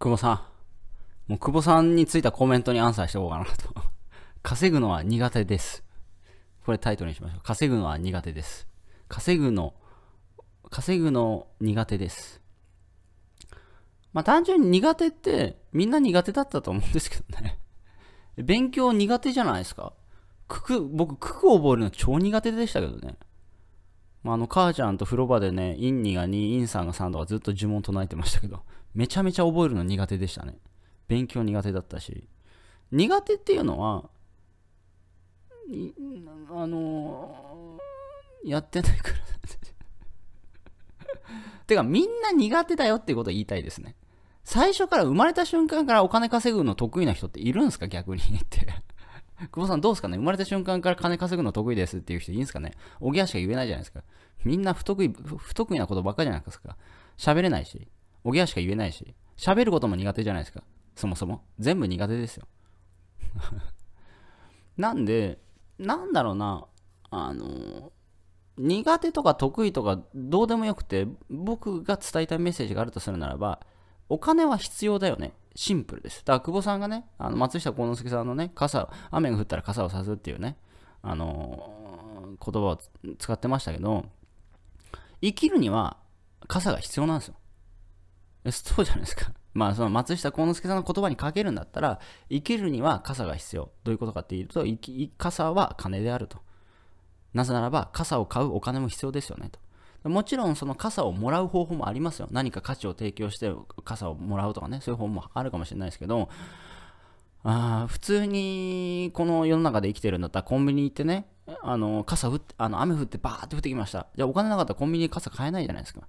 久保さん。もう久保さんについたコメントにアンサーしておこうかなと。稼ぐのは苦手です。これタイトルにしましょう。稼ぐのは苦手です。稼ぐの、稼ぐの苦手です。まあ単純に苦手ってみんな苦手だったと思うんですけどね。勉強苦手じゃないですか。くく、僕、九九覚えるの超苦手でしたけどね。まあ、あの、母ちゃんと風呂場でね、イン2が2、イン3が3とかずっと呪文唱えてましたけど、めちゃめちゃ覚えるの苦手でしたね。勉強苦手だったし。苦手っていうのは、あのー、やってないから てか、みんな苦手だよっていうことを言いたいですね。最初から生まれた瞬間からお金稼ぐの得意な人っているんですか逆にって 久保さんどうですかね生まれた瞬間から金稼ぐの得意ですっていう人いいんですかねおぎゃしか言えないじゃないですか。みんな不得意、不得意なことばっかじゃないですか。喋れないし、おぎゃしか言えないし、喋ることも苦手じゃないですか。そもそも。全部苦手ですよ。なんで、なんだろうな、あの、苦手とか得意とかどうでもよくて、僕が伝えたいメッセージがあるとするならば、お金は必要だよね。シンプルです。だから久保さんがね、あの松下幸之助さんのね、傘、雨が降ったら傘をさすっていうね、あのー、言葉を使ってましたけど、生きるには傘が必要なんですよ。そうじゃないですか。まあ、その松下幸之助さんの言葉にかけるんだったら、生きるには傘が必要。どういうことかっていうと、傘は金であると。なぜならば、傘を買うお金も必要ですよねと。もちろんその傘をもらう方法もありますよ。何か価値を提供して傘をもらうとかね、そういう方法もあるかもしれないですけど、あ普通にこの世の中で生きてるんだったらコンビニ行ってね、あの傘降ってあの雨降ってバーって降ってきました。じゃあお金なかったらコンビニで傘買えないじゃないですか。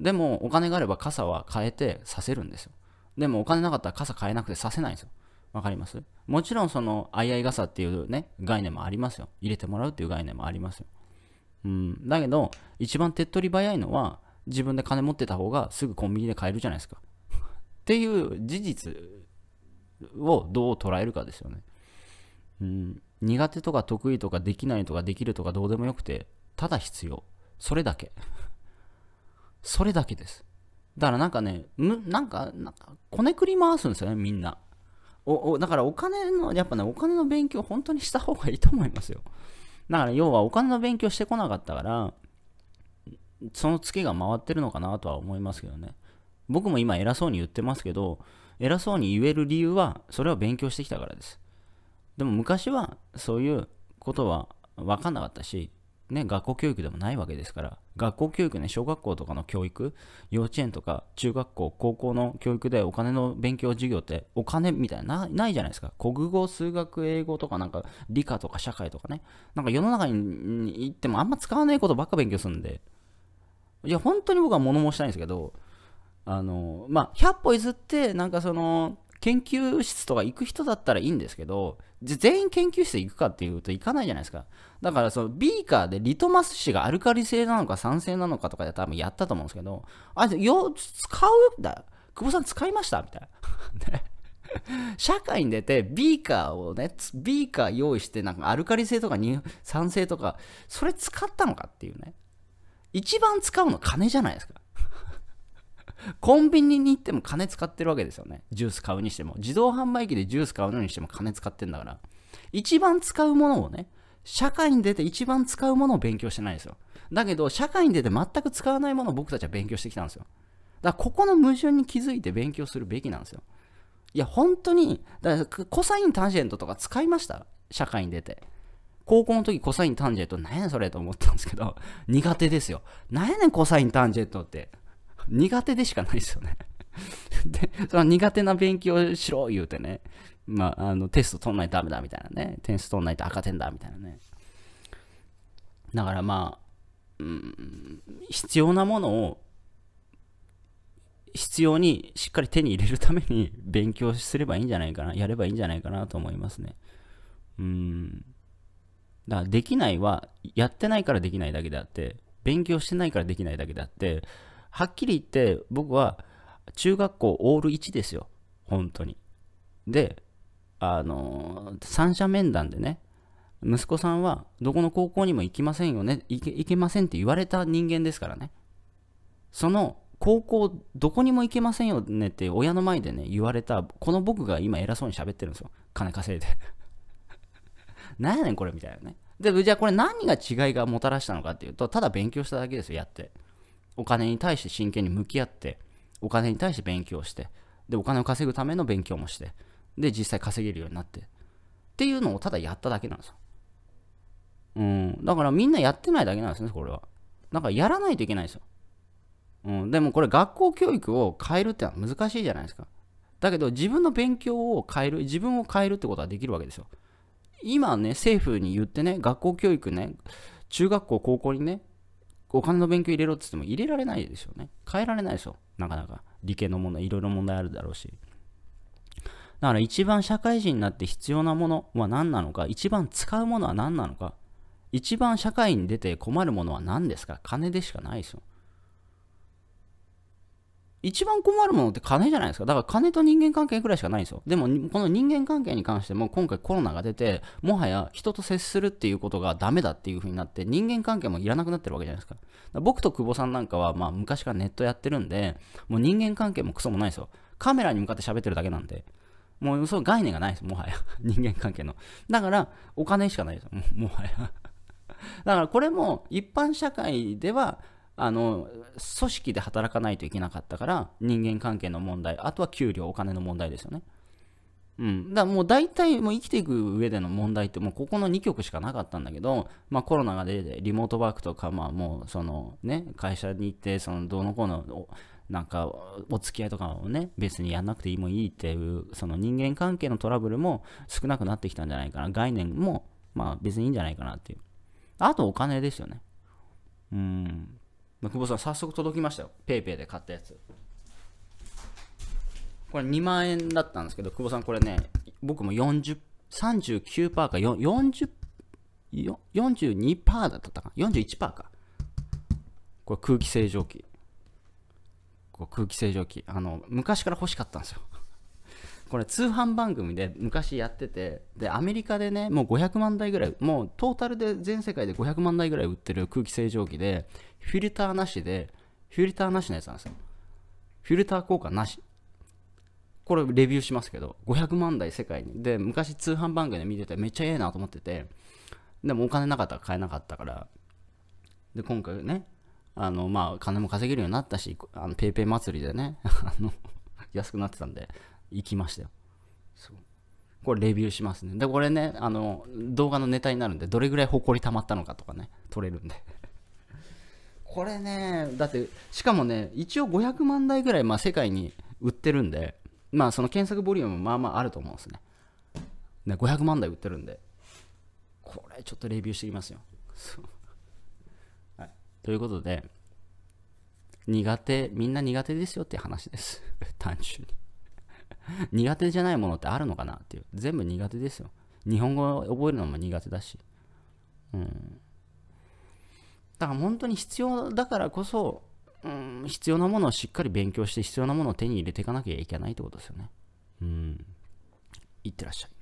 でもお金があれば傘は買えてさせるんですよ。でもお金なかったら傘買えなくてさせないんですよ。わかりますもちろんその、相合い傘っていうね、概念もありますよ。入れてもらうっていう概念もありますよ。うん、だけど、一番手っ取り早いのは、自分で金持ってた方がすぐコンビニで買えるじゃないですか。っていう事実をどう捉えるかですよね。うん、苦手とか得意とかできないとかできるとかどうでもよくて、ただ必要。それだけ。それだけです。だからなんかね、むなんか、なんか、こねくり回すんですよね、みんな。おおだからお金の、やっぱね、お金の勉強、本当にした方がいいと思いますよ。だから要はお金の勉強してこなかったから、そのツケが回ってるのかなとは思いますけどね。僕も今偉そうに言ってますけど、偉そうに言える理由は、それを勉強してきたからです。でも昔はそういうことは分かんなかったし、ね、学校教育でもないわけですから、学校教育ね、小学校とかの教育、幼稚園とか中学校、高校の教育でお金の勉強授業ってお金みたいな、ないじゃないですか。国語、数学、英語とかなんか理科とか社会とかね。なんか世の中に行ってもあんま使わないことばっか勉強するんで。いや、本当に僕は物申したいんですけど、あの、まあ、100歩譲って、なんかその、研究室とか行く人だったらいいんですけど、全員研究室行くかっていうと行かないじゃないですか。だからそのビーカーでリトマス紙がアルカリ性なのか酸性なのかとかで多分やったと思うんですけど、あ、よ、使うんだ。久保さん使いましたみたいな。社会に出てビーカーをね、ビーカー用意してなんかアルカリ性とか酸性とか、それ使ったのかっていうね。一番使うの金じゃないですか。コンビニに行っても金使ってるわけですよね。ジュース買うにしても。自動販売機でジュース買うのにしても金使ってんだから。一番使うものをね、社会に出て一番使うものを勉強してないんですよ。だけど、社会に出て全く使わないものを僕たちは勉強してきたんですよ。だから、ここの矛盾に気づいて勉強するべきなんですよ。いや、本当に、だから、コサインタンジェントとか使いました社会に出て。高校の時コサインタンジェント、何やねんそれと思ったんですけど、苦手ですよ。何やねんコサインタンジェントって。苦手でしかないですよね で、その苦手な勉強しろ言うてね、まあ、あの、テスト取んないとダメだみたいなね、点数取んないと赤点だみたいなね。だからまあ、うん、必要なものを、必要にしっかり手に入れるために勉強すればいいんじゃないかな、やればいいんじゃないかなと思いますね。うん。だからできないは、やってないからできないだけであって、勉強してないからできないだけであって、はっきり言って僕は中学校オール1ですよ。本当に。で、あのー、三者面談でね、息子さんはどこの高校にも行きませんよね、行け行けませんって言われた人間ですからね。その高校どこにも行けませんよねって親の前でね、言われた、この僕が今偉そうに喋ってるんですよ。金稼いで。何 やねんこれみたいなね。で、じゃあこれ何が違いがもたらしたのかっていうと、ただ勉強しただけですよ、やって。お金に対して真剣に向き合って、お金に対して勉強して、で、お金を稼ぐための勉強もして、で、実際稼げるようになって、っていうのをただやっただけなんですよ。うん、だからみんなやってないだけなんですね、これは。だからやらないといけないんですよ。うん、でもこれ学校教育を変えるってのは難しいじゃないですか。だけど自分の勉強を変える、自分を変えるってことはできるわけですよ。今ね、政府に言ってね、学校教育ね、中学校、高校にね、お金の勉強入れろって言っても入れられないでしょうね。変えられないでしょ。なかなか。理系の問題、いろいろ問題あるだろうし。だから一番社会人になって必要なものは何なのか、一番使うものは何なのか、一番社会に出て困るものは何ですか金でしかないですよ。一番困るものって金じゃないですか。だから金と人間関係くらいしかないんですよ。でも、この人間関係に関しても、今回コロナが出て、もはや人と接するっていうことがダメだっていう風になって、人間関係もいらなくなってるわけじゃないですか。か僕と久保さんなんかは、まあ、昔からネットやってるんで、もう人間関係もクソもないですよ。カメラに向かって喋ってるだけなんで。もう、その概念がないです、もはや。人間関係の。だから、お金しかないですよ。もはや。だから、これも、一般社会では、あの組織で働かないといけなかったから人間関係の問題あとは給料お金の問題ですよねうん、だからもう大体もう生きていく上での問題ってもうここの2局しかなかったんだけど、まあ、コロナが出てリモートワークとかまあもうその、ね、会社に行ってそのどうのこうのなんかお付き合いとかをね別にやんなくてもいいっていうその人間関係のトラブルも少なくなってきたんじゃないかな概念もまあ別にいいんじゃないかなっていうあとお金ですよねうんま久保さん早速届きましたよ PayPay で買ったやつこれ2万円だったんですけど久保さんこれね僕も40 39%か40 42%だったか41%かこれ空気清浄機これ空気清浄機あの昔から欲しかったんですよこれ通販番組で昔やっててでアメリカでねもう500万台ぐらいもうトータルで全世界で500万台ぐらい売ってる空気清浄機でフィルターなしでフィルターなしのやつなんですよフィルター効果なしこれレビューしますけど500万台世界にで昔通販番組で見ててめっちゃええなと思っててでもお金なかったら買えなかったからで今回ねあのまあ金も稼げるようになったしあの PayPay 祭りでね 安くなってたんで行きましたよ。そうこれレビューしますね。で、これね、あの、動画のネタになるんで、どれぐらい埃溜まったのかとかね、取れるんで。これね、だって、しかもね、一応500万台ぐらい、まあ、世界に売ってるんで、まあ、その検索ボリュームまあまああると思うんですね。ね、500万台売ってるんで、これちょっとレビューしていきますよ。はい、ということで、苦手、みんな苦手ですよって話です。単純に。苦手じゃないものってあるのかなっていう。全部苦手ですよ。日本語を覚えるのも苦手だし。うん。だから本当に必要だからこそ、うん、必要なものをしっかり勉強して必要なものを手に入れていかなきゃいけないってことですよね。うん。いってらっしゃい。